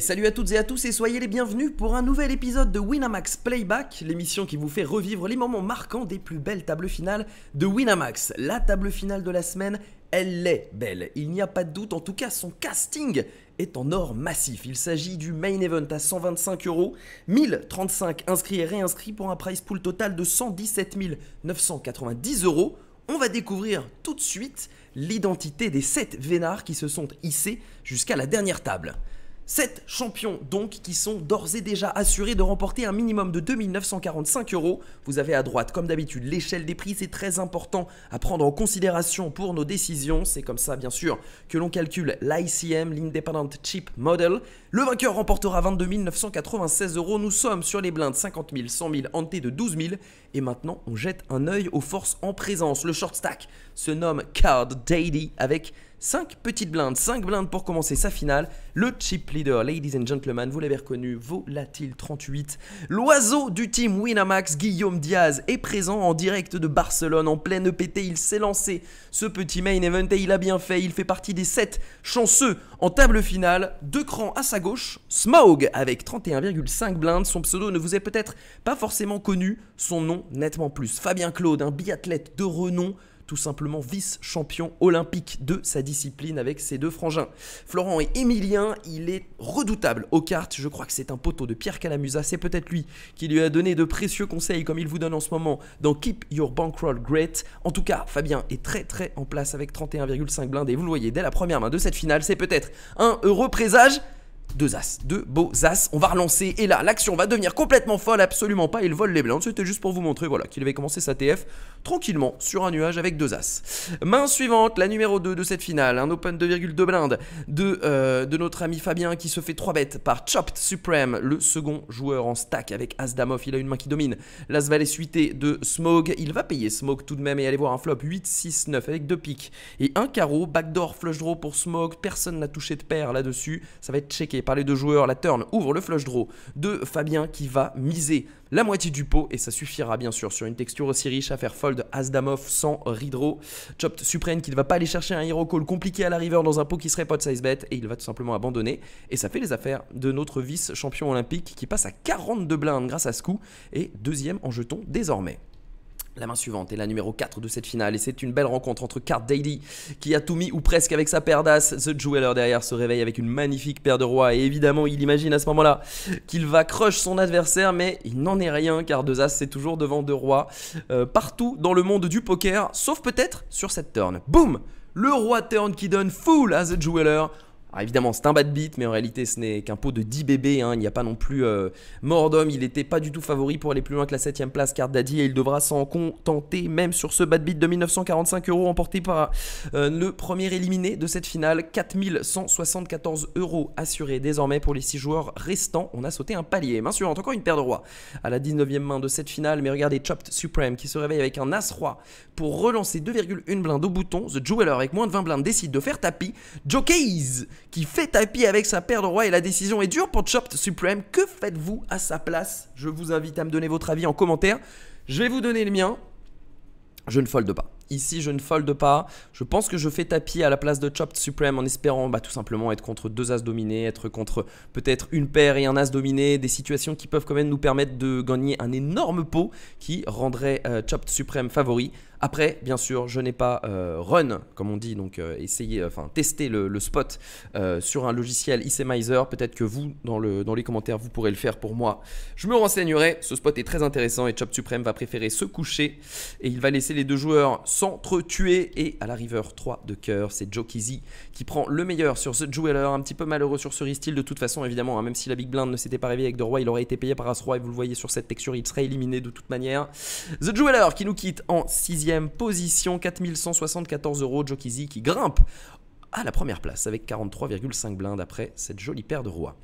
salut à toutes et à tous et soyez les bienvenus pour un nouvel épisode de Winamax Playback, l'émission qui vous fait revivre les moments marquants des plus belles tables finales de Winamax. La table finale de la semaine, elle est belle, il n'y a pas de doute, en tout cas son casting est en or massif. Il s'agit du main event à 125 euros, 1035 inscrits et réinscrits pour un price pool total de 117 990 euros. On va découvrir tout de suite l'identité des 7 vénards qui se sont hissés jusqu'à la dernière table. 7 champions donc qui sont d'ores et déjà assurés de remporter un minimum de 2945 euros. Vous avez à droite comme d'habitude l'échelle des prix, c'est très important à prendre en considération pour nos décisions. C'est comme ça bien sûr que l'on calcule l'ICM, l'Independent Chip Model. Le vainqueur remportera 22 996 euros. Nous sommes sur les blindes 50 000, 100 000, hanté de 12 000. Et maintenant, on jette un œil aux forces en présence. Le short stack se nomme Card Daily avec 5 petites blindes, 5 blindes pour commencer sa finale. Le chip leader, ladies and gentlemen, vous l'avez reconnu, Volatile 38. L'oiseau du team Winamax, Guillaume Diaz, est présent en direct de Barcelone, en pleine EPT. Il s'est lancé ce petit main event et il a bien fait. Il fait partie des 7 chanceux en table finale. Deux crans à sa gauche gauche, Smaug avec 31,5 blindes. Son pseudo ne vous est peut-être pas forcément connu, son nom nettement plus. Fabien Claude, un biathlète de renom, tout simplement vice-champion olympique de sa discipline avec ses deux frangins. Florent et Emilien, il est redoutable aux cartes, je crois que c'est un poteau de Pierre Calamusa, c'est peut-être lui qui lui a donné de précieux conseils comme il vous donne en ce moment dans Keep Your Bankroll Great. En tout cas, Fabien est très très en place avec 31,5 blindes et vous le voyez dès la première main de cette finale, c'est peut-être un heureux présage deux as, deux beaux as. On va relancer et là, l'action va devenir complètement folle, absolument pas. Il vole les blancs. C'était juste pour vous montrer, voilà, qu'il avait commencé sa TF tranquillement sur un nuage avec deux As. Main suivante, la numéro 2 de cette finale, un open 2,2 blindes de, euh, de notre ami Fabien qui se fait 3 bêtes par Chopped Supreme, le second joueur en stack avec As il a une main qui domine. L'As Valet suité de Smog, il va payer Smog tout de même et aller voir un flop 8, 6, 9 avec deux piques et un carreau, backdoor, flush draw pour Smog, personne n'a touché de paire là-dessus, ça va être checké par les deux joueurs, la turn ouvre le flush draw de Fabien qui va miser la moitié du pot et ça suffira bien sûr sur une texture aussi riche à faire fold Asdamov sans ridro, Chopped Supreme qui ne va pas aller chercher un hero call compliqué à la river dans un pot qui serait pot size bet et il va tout simplement abandonner et ça fait les affaires de notre vice-champion olympique qui passe à 42 blindes grâce à ce coup et deuxième en jeton désormais. La main suivante est la numéro 4 de cette finale et c'est une belle rencontre entre Card Daily qui a tout mis ou presque avec sa paire d'as. The Jeweler derrière se réveille avec une magnifique paire de rois et évidemment il imagine à ce moment-là qu'il va crush son adversaire mais il n'en est rien car deux as c'est toujours devant deux rois euh, partout dans le monde du poker sauf peut-être sur cette turn. Boum le roi turn qui donne full à The Jeweler. Alors évidemment, c'est un bad beat, mais en réalité, ce n'est qu'un pot de 10 bébés. Hein. Il n'y a pas non plus euh, mort Il n'était pas du tout favori pour aller plus loin que la 7ème place, car d'adi et il devra s'en contenter, même sur ce bad beat de 1945 euros emporté par euh, le premier éliminé de cette finale. 4174 euros assurés désormais pour les 6 joueurs restants. On a sauté un palier. Main suivante, encore une paire de rois à la 19ème main de cette finale. Mais regardez, Chopped Supreme qui se réveille avec un as roi pour relancer 2,1 blindes au bouton. The Jeweler avec moins de 20 blindes décide de faire tapis. Jockeys qui fait tapis avec sa paire de rois et la décision est dure pour Chopped Supreme. Que faites-vous à sa place Je vous invite à me donner votre avis en commentaire. Je vais vous donner le mien. Je ne folde pas. Ici, je ne folde pas. Je pense que je fais tapis à la place de Chopped Supreme en espérant bah, tout simplement être contre deux as dominés, être contre peut-être une paire et un as dominé, des situations qui peuvent quand même nous permettre de gagner un énorme pot qui rendrait euh, Chopped Supreme favori. Après, bien sûr, je n'ai pas euh, run, comme on dit, donc euh, essayez euh, enfin tester le, spot sur un logiciel Isemizer. Peut-être que vous, dans, le, dans les commentaires, vous pourrez le faire pour moi. Je me renseignerai. Ce spot est très intéressant et Chop Supreme va préférer se coucher et il va laisser les deux joueurs s'entre-tuer Et à la river 3 de cœur, c'est Joe Kizzy qui prend le meilleur sur ce Jeweler. Un petit peu malheureux sur ce style. de toute façon, évidemment. Hein, même si la Big Blind ne s'était pas réveillée avec de il aurait été payé par as Et vous le voyez sur cette texture, il serait éliminé de toute manière. The Jeweler qui nous quitte en 6 position, 4174 euros. Jokizi qui grimpe à la première place avec 43,5 blindes après cette jolie paire de rois.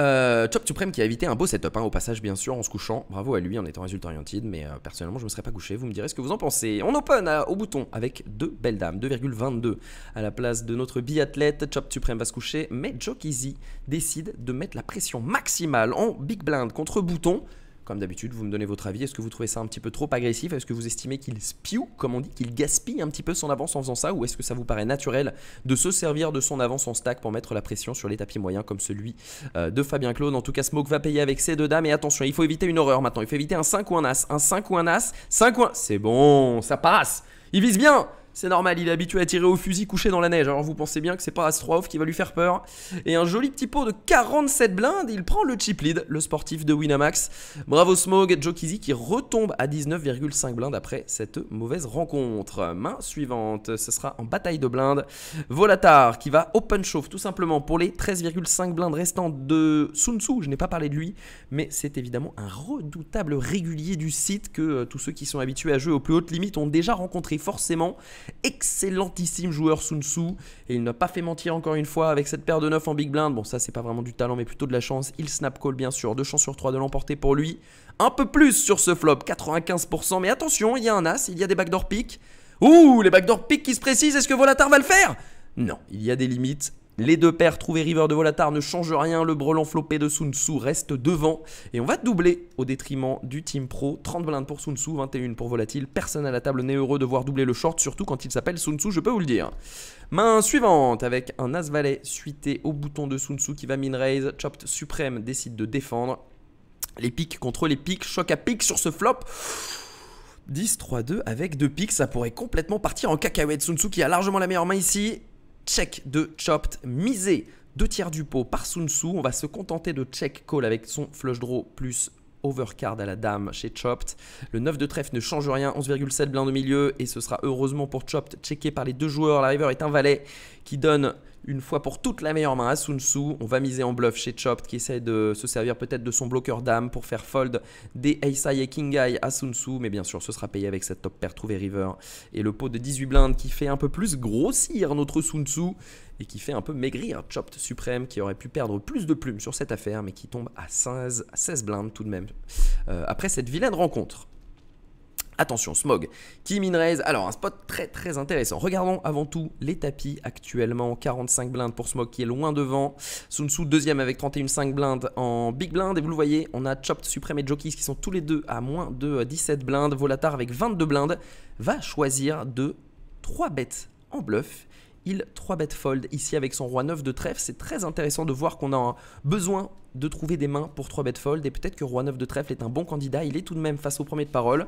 Chop euh, Supreme qui a évité un beau setup, hein, au passage bien sûr, en se couchant. Bravo à lui en étant résultat orienté mais euh, personnellement je me serais pas couché. Vous me direz ce que vous en pensez. On open au bouton avec deux belles dames, 2,22 à la place de notre biathlète. Chop Supreme va se coucher, mais Joe Easy décide de mettre la pression maximale en big blind contre bouton. Comme d'habitude, vous me donnez votre avis. Est-ce que vous trouvez ça un petit peu trop agressif Est-ce que vous estimez qu'il spiou, comme on dit, qu'il gaspille un petit peu son avance en faisant ça Ou est-ce que ça vous paraît naturel de se servir de son avance en stack pour mettre la pression sur les tapis moyens comme celui euh, de Fabien Claude En tout cas, Smoke va payer avec ses deux dames. Et attention, il faut éviter une horreur maintenant. Il faut éviter un 5 ou un As. Un 5 ou un As. 5 ou un... C'est bon, ça passe. Il vise bien c'est normal, il est habitué à tirer au fusil couché dans la neige. Alors vous pensez bien que c'est pas Off qui va lui faire peur. Et un joli petit pot de 47 blindes, il prend le chip lead, le sportif de Winamax. Bravo Smog, Joe Kizzy qui retombe à 19,5 blindes après cette mauvaise rencontre. Main suivante, ce sera en bataille de blindes. Volatar qui va open shove, tout simplement pour les 13,5 blindes restantes de Sun Tzu. Je n'ai pas parlé de lui, mais c'est évidemment un redoutable régulier du site que euh, tous ceux qui sont habitués à jouer aux plus hautes limites ont déjà rencontré forcément. Excellentissime joueur Sun Tzu. Et il n'a pas fait mentir encore une fois avec cette paire de 9 en big blind. Bon, ça, c'est pas vraiment du talent, mais plutôt de la chance. Il snap call, bien sûr. deux chances sur 3 de l'emporter pour lui. Un peu plus sur ce flop, 95%. Mais attention, il y a un as, il y a des backdoor picks. Ouh, les backdoor picks qui se précisent. Est-ce que Volatar va le faire Non, il y a des limites. Les deux paires trouvés river de Volatar ne changent rien. Le brelon floppé de Sun Tzu reste devant. Et on va doubler au détriment du Team Pro. 30 blindes pour Sun Tzu, 21 pour Volatile. Personne à la table n'est heureux de voir doubler le short, surtout quand il s'appelle Sun Tzu, je peux vous le dire. Main suivante avec un As-Valet suité au bouton de Sun Tzu qui va min-raise. Chopped Suprême décide de défendre. Les pics contre les pics. Choc à pic sur ce flop. 10-3-2 avec deux pics, ça pourrait complètement partir en cacahuète. Sun Tzu qui a largement la meilleure main ici check de Chopped, misé deux tiers du pot par Sun On va se contenter de check call avec son flush draw plus overcard à la dame chez Chopped. Le 9 de trèfle ne change rien, 11,7 blind au milieu et ce sera heureusement pour Chopped checké par les deux joueurs. La river est un valet qui donne une fois pour toute la meilleure main à Sun Tzu. On va miser en bluff chez Chopped qui essaie de se servir peut-être de son bloqueur d'âme pour faire fold des ace et king à Sun Tzu. Mais bien sûr, ce sera payé avec cette top paire trouvée river. Et le pot de 18 blindes qui fait un peu plus grossir notre Sun Tzu et qui fait un peu maigrir Chopped Suprême qui aurait pu perdre plus de plumes sur cette affaire mais qui tombe à 16, blindes tout de même euh, après cette vilaine rencontre. Attention, Smog, qui minerait alors un spot très très intéressant. Regardons avant tout les tapis actuellement, 45 blindes pour Smog qui est loin devant. Sun Tzu deuxième avec 31,5 blindes en big blind et vous le voyez, on a Chopped, Supreme et Jokis qui sont tous les deux à moins de 17 euh, blindes. Volatar avec 22 blindes va choisir de 3 bêtes en bluff il 3 bêtes fold ici avec son roi 9 de trèfle. C'est très intéressant de voir qu'on a besoin de trouver des mains pour 3 bêtes fold et peut-être que roi 9 de trèfle est un bon candidat. Il est tout de même face au premier de parole.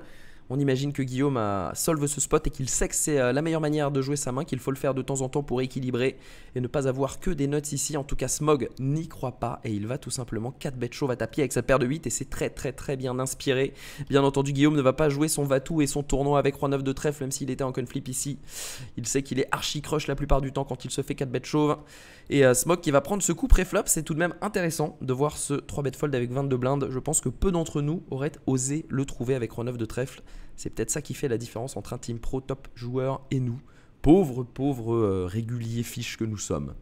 On imagine que Guillaume a euh, solve ce spot et qu'il sait que c'est euh, la meilleure manière de jouer sa main, qu'il faut le faire de temps en temps pour équilibrer et ne pas avoir que des notes ici. En tout cas, Smog n'y croit pas et il va tout simplement 4 bêtes chauves à tapis avec sa paire de 8 et c'est très très très bien inspiré. Bien entendu, Guillaume ne va pas jouer son Vatou et son tournoi avec Roi 9 de trèfle, même s'il était en conflip ici. Il sait qu'il est archi crush la plupart du temps quand il se fait 4 bêtes chauves. Et euh, Smog qui va prendre ce coup pré-flop, c'est tout de même intéressant de voir ce 3 bet fold avec 22 blindes. Je pense que peu d'entre nous auraient osé le trouver avec Roi 9 de trèfle. C'est peut-être ça qui fait la différence entre un team pro top joueur et nous, pauvres, pauvres euh, réguliers fiches que nous sommes.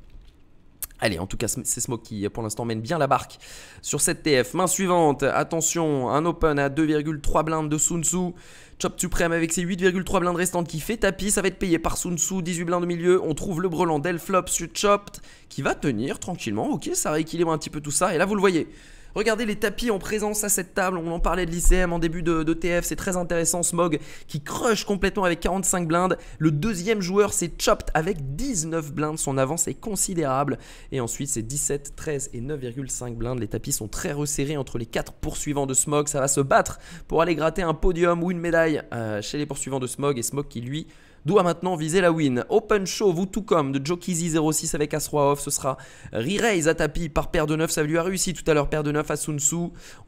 Allez, en tout cas, c'est Smoke qui, pour l'instant, mène bien la barque sur cette TF. Main suivante, attention, un open à 2,3 blindes de Sun Tzu. Chop Suprême avec ses 8,3 blindes restantes qui fait tapis. Ça va être payé par Sun Tzu, 18 blindes au milieu. On trouve le brelan d'Elflop sur Chop qui va tenir tranquillement. Ok, ça rééquilibre un petit peu tout ça. Et là, vous le voyez, Regardez les tapis en présence à cette table, on en parlait de l'ICM en début de, TF, c'est très intéressant, Smog qui crush complètement avec 45 blindes, le deuxième joueur c'est Chopped avec 19 blindes, son avance est considérable, et ensuite c'est 17, 13 et 9,5 blindes, les tapis sont très resserrés entre les 4 poursuivants de Smog, ça va se battre pour aller gratter un podium ou une médaille euh, chez les poursuivants de Smog, et Smog qui lui doit maintenant viser la win. Open Show, vous tout comme de Jokizy 06 avec as off, ce sera Re-Raise à tapis par paire de neuf. ça lui a réussi tout à l'heure, paire de 9 à Sun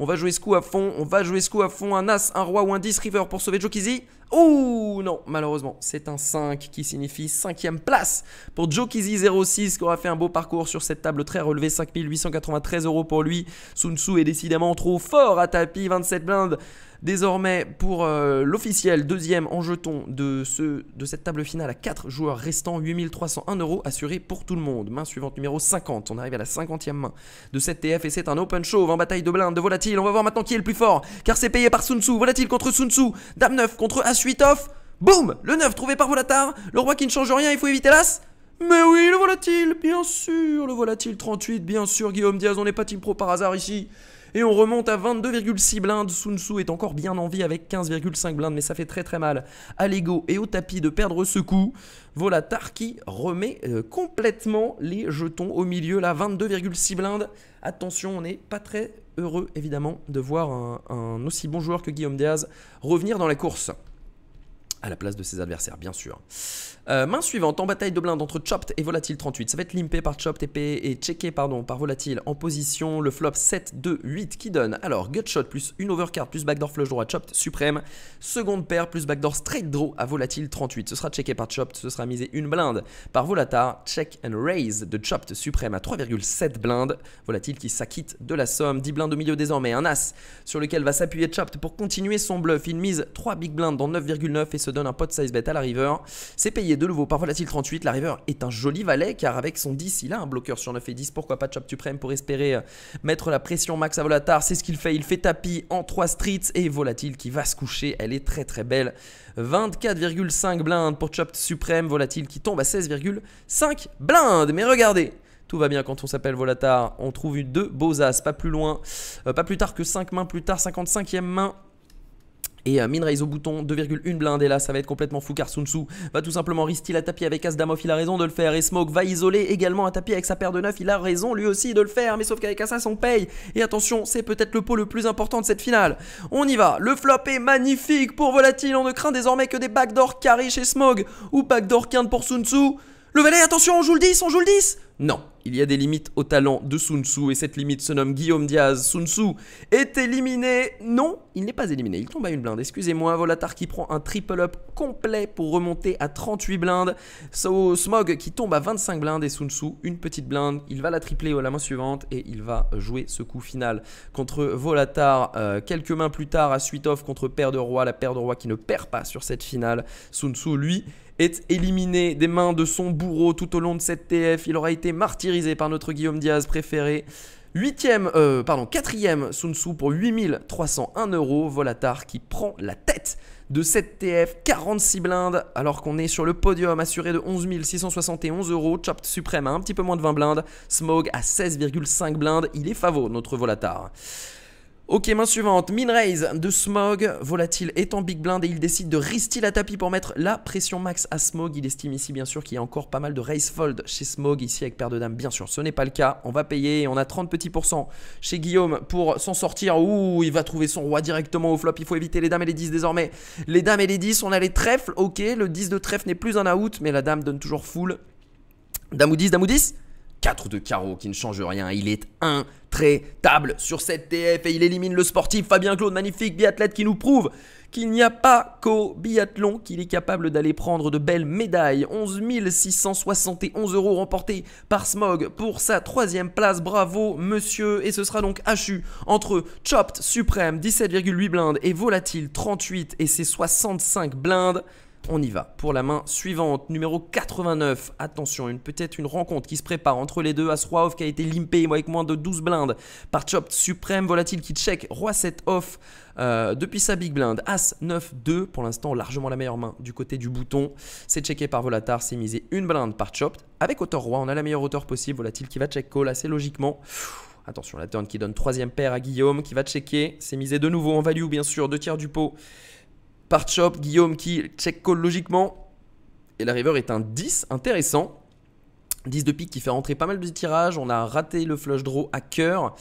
On va jouer ce coup à fond, on va jouer ce coup à fond, un As, un Roi ou un 10 River pour sauver Jokizy. ouh, non, malheureusement, c'est un 5 qui signifie 5ème place pour Jokizy 06 qui aura fait un beau parcours sur cette table très relevée. 5893 euros pour lui. Sun Tzu est décidément trop fort à tapis, 27 blindes. Désormais, pour euh, l'officiel, deuxième en jeton de, ce, de cette table finale à 4 joueurs restants, 8301 euros assurés pour tout le monde. Main suivante numéro 50. On arrive à la 50e main de cette TF et c'est un open show en bataille de blindes de volatile. On va voir maintenant qui est le plus fort car c'est payé par Sun Tzu. Volatile contre Sun Tzu. Dame 9 contre As-8 off. Boum Le 9 trouvé par Volatar. Le roi qui ne change rien, il faut éviter l'As. Mais oui, le volatile, bien sûr, le volatile 38, bien sûr, Guillaume Diaz, on n'est pas team pro par hasard ici. Et on remonte à 22,6 blindes. Sun Tzu est encore bien en vie avec 15,5 blindes, mais ça fait très très mal à l'ego et au tapis de perdre ce coup. Voilà, qui remet euh, complètement les jetons au milieu, là, 22,6 blindes. Attention, on n'est pas très heureux, évidemment, de voir un aussi bon joueur que Guillaume Diaz revenir dans la course à la place de ses adversaires, bien sûr. Euh, main suivante, en bataille de blindes entre Chopped et Volatile 38. Ça va être limpé par Chopped et, et checké pardon, par Volatile en position. Le flop 7-2-8 qui donne alors Gutshot plus une overcard plus backdoor flush droit Chopped suprême. Seconde paire plus backdoor straight draw à Volatile 38. Ce sera checké par Chopped, ce sera misé une blinde par Volata Check and raise de Chopped suprême à 3,7 blindes. Volatile qui s'acquitte de la somme. 10 blindes au milieu désormais. Un as sur lequel va s'appuyer Chopped pour continuer son bluff. Il mise 3 big blindes dans 9,9 et ce donne un pot size bet à la river. C'est payé de nouveau par Volatile 38. La river est un joli valet car avec son 10, il a un bloqueur sur 9 et 10. Pourquoi pas Chop Supreme pour espérer euh, mettre la pression max à Volatar C'est ce qu'il fait. Il fait tapis en 3 streets et Volatile qui va se coucher. Elle est très très belle. 24,5 blindes pour Chop Supreme. Volatile qui tombe à 16,5 blindes. Mais regardez, tout va bien quand on s'appelle Volatar. On trouve deux beaux as, pas plus loin, euh, pas plus tard que 5 mains plus tard, 55e main. Et euh, au bouton, 2,1 blindes, et là ça va être complètement fou car Sun va tout simplement risquer à tapis avec As il a raison de le faire, et Smoke va isoler également à tapis avec sa paire de 9, il a raison lui aussi de le faire, mais sauf qu'avec Assas on paye, et attention, c'est peut-être le pot le plus important de cette finale. On y va, le flop est magnifique pour Volatile, on ne craint désormais que des backdoor carry chez Smog, ou backdoor quinte pour Sun le valet, attention, on joue le 10, on joue le 10 Non, il y a des limites au talent de Sun Tzu et cette limite se nomme Guillaume Diaz. Sun Tzu est éliminé. Non, il n'est pas éliminé, il tombe à une blinde. Excusez-moi, Volatar qui prend un triple up complet pour remonter à 38 blindes. So, Smog qui tombe à 25 blindes et Sun Tzu une petite blinde. Il va la tripler à la main suivante et il va jouer ce coup final contre Volatar. Euh, quelques mains plus tard à off contre Père de Roi, la Paire de Roi qui ne perd pas sur cette finale. Sun Tzu, lui, est éliminé des mains de son bourreau tout au long de cette TF. Il aura été martyrisé par notre Guillaume Diaz préféré. 8 euh, pardon, 4e Sun Tzu pour 8301 euros. Volatar qui prend la tête de cette TF, 46 blindes, alors qu'on est sur le podium assuré de 11 671 euros. Chopped Suprême un petit peu moins de 20 blindes. Smog à 16,5 blindes. Il est favo, notre Volatar. Ok, main suivante, raise de Smog, volatile est en big blind et il décide de restyle la tapis pour mettre la pression max à Smog. Il estime ici bien sûr qu'il y a encore pas mal de raise fold chez Smog, ici avec paire de dames, bien sûr, ce n'est pas le cas. On va payer on a 30 petits pourcents chez Guillaume pour s'en sortir. Ouh, il va trouver son roi directement au flop, il faut éviter les dames et les 10 désormais. Les dames et les 10, on a les trèfles, ok, le 10 de trèfle n'est plus un out, mais la dame donne toujours full. Dame ou 10, dame ou 10 4 de carreau qui ne change rien. Il est intraitable sur cette TF et il élimine le sportif Fabien Claude, magnifique biathlète qui nous prouve qu'il n'y a pas qu'au biathlon qu'il est capable d'aller prendre de belles médailles. 11 671 euros remportés par Smog pour sa troisième place. Bravo, monsieur. Et ce sera donc HU entre Chopped Suprême 17,8 blindes et Volatile 38 et ses 65 blindes. On y va pour la main suivante, numéro 89. Attention, une peut-être une rencontre qui se prépare entre les deux. As Roi off qui a été limpé avec moins de 12 blindes par Chopped Suprême Volatile qui check Roi 7 off euh, depuis sa big blind. As 9 2 pour l'instant largement la meilleure main du côté du bouton. C'est checké par Volatar, c'est misé une blinde par Chopped avec hauteur Roi. On a la meilleure hauteur possible. Volatile qui va check call assez logiquement. Attention, la turn qui donne troisième paire à Guillaume qui va checker. C'est misé de nouveau en value, bien sûr, deux tiers du pot. Chop, Guillaume qui check call logiquement. Et la river est un 10 intéressant. 10 de pique qui fait rentrer pas mal de tirages. On a raté le flush draw à cœur.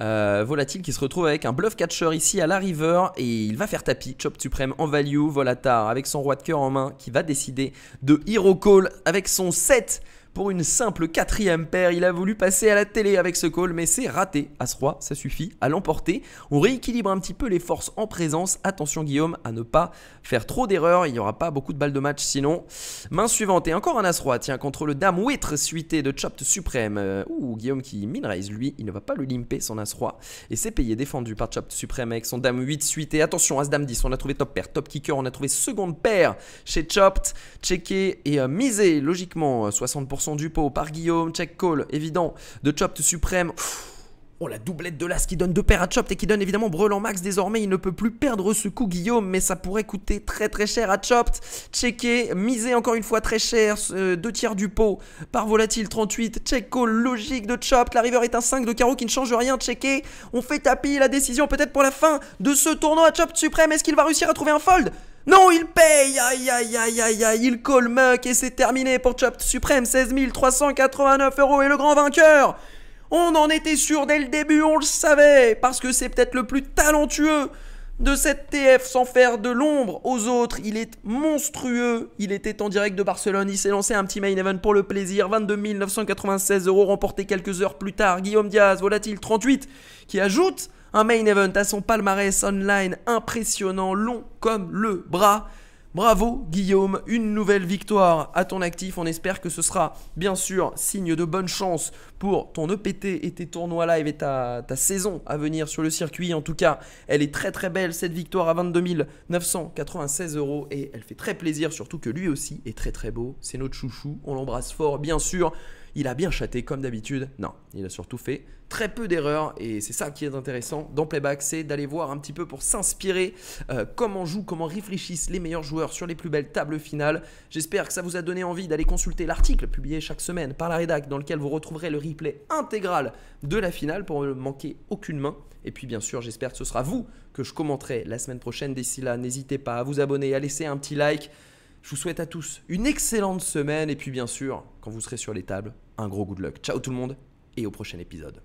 Euh, volatile qui se retrouve avec un bluff catcher ici à la river et il va faire tapis. Chop suprême en value. Volatar avec son roi de cœur en main qui va décider de hero call avec son 7 pour une simple quatrième paire, il a voulu passer à la télé avec ce call, mais c'est raté. As roi, ça suffit à l'emporter. On rééquilibre un petit peu les forces en présence. Attention Guillaume à ne pas faire trop d'erreurs. Il n'y aura pas beaucoup de balles de match sinon. Main suivante et encore un As roi. Tiens, contre le Dame suite suité de Chopped Suprême. Euh, ouh, Guillaume qui min lui, il ne va pas le limper son As roi. Et c'est payé défendu par Chopped Suprême avec son Dame 8 suité. Attention As Dame 10, on a trouvé top paire, top kicker, on a trouvé seconde paire chez Chopped, Checké et euh, misé logiquement 60% euh, du pot par Guillaume, check call, évident, de Chopped suprême. Oh la doublette de l'As qui donne deux paires à Chopped et qui donne évidemment Brelan Max. Désormais, il ne peut plus perdre ce coup, Guillaume, mais ça pourrait coûter très très cher à Chopped, checké, misé encore une fois très cher, euh, deux tiers du pot par volatile 38. Check call logique de Chopped, La river est un 5 de carreau qui ne change rien. checké, on fait tapis la décision peut-être pour la fin de ce tournoi à Chopped suprême. Est-ce qu'il va réussir à trouver un fold non, il paye Aïe, aïe, aïe, aïe, aïe, il Muck et c'est terminé pour Chop Supreme, 16 389 euros et le grand vainqueur On en était sûr dès le début, on le savait, parce que c'est peut-être le plus talentueux de cette TF sans faire de l'ombre aux autres. Il est monstrueux. Il était en direct de Barcelone. Il s'est lancé un petit main event pour le plaisir. 22 996 euros remportés quelques heures plus tard. Guillaume Diaz, volatile 38, qui ajoute un main event à son palmarès online impressionnant, long comme le bras. Bravo Guillaume, une nouvelle victoire à ton actif. On espère que ce sera bien sûr signe de bonne chance pour ton EPT et tes tournois live et ta, ta saison à venir sur le circuit. En tout cas, elle est très très belle cette victoire à 22 996 euros et elle fait très plaisir, surtout que lui aussi est très très beau. C'est notre chouchou, on l'embrasse fort bien sûr. Il a bien chaté comme d'habitude. Non, il a surtout fait très peu d'erreurs et c'est ça qui est intéressant dans Playback, c'est d'aller voir un petit peu pour s'inspirer euh, comment jouent, comment réfléchissent les meilleurs joueurs sur les plus belles tables finales. J'espère que ça vous a donné envie d'aller consulter l'article publié chaque semaine par la rédac dans lequel vous retrouverez le replay intégral de la finale pour ne manquer aucune main. Et puis bien sûr, j'espère que ce sera vous que je commenterai la semaine prochaine. D'ici là, n'hésitez pas à vous abonner, à laisser un petit like. Je vous souhaite à tous une excellente semaine et puis bien sûr, quand vous serez sur les tables, un gros good luck. Ciao tout le monde et au prochain épisode.